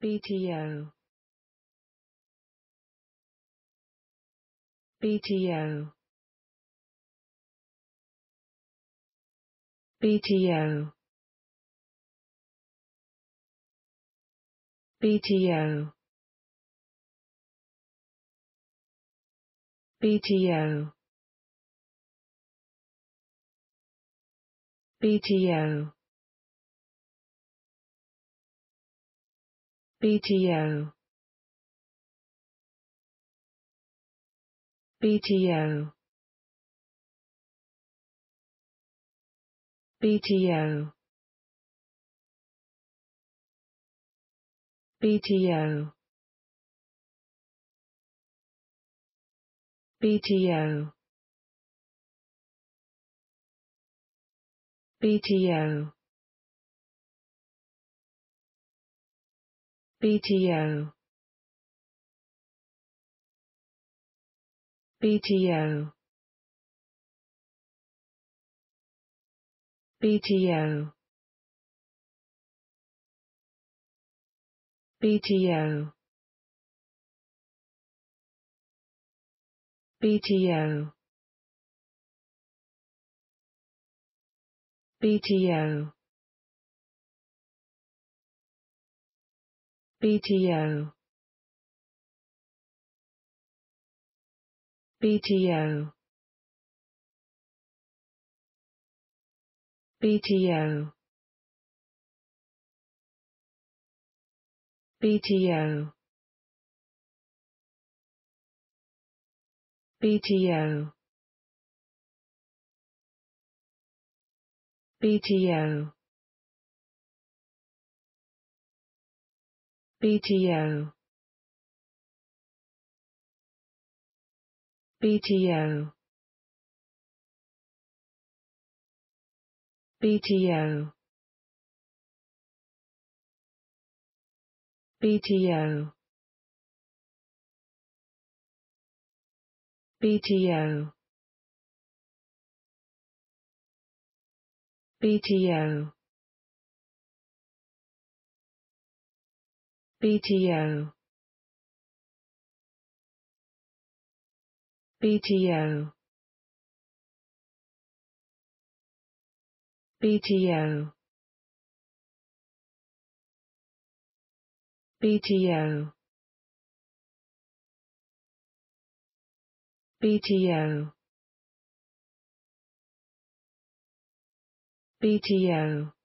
BTO BTO BTO BTO BTO BTO BTO BTO BTO BTO BTO BTO BTO BTO BTO BTO BTO BTO BTO BTO BTO BTO BTO BTO BTO BTO BTO BTO BTO BTO BTO BTO BTO BTO BTO BTO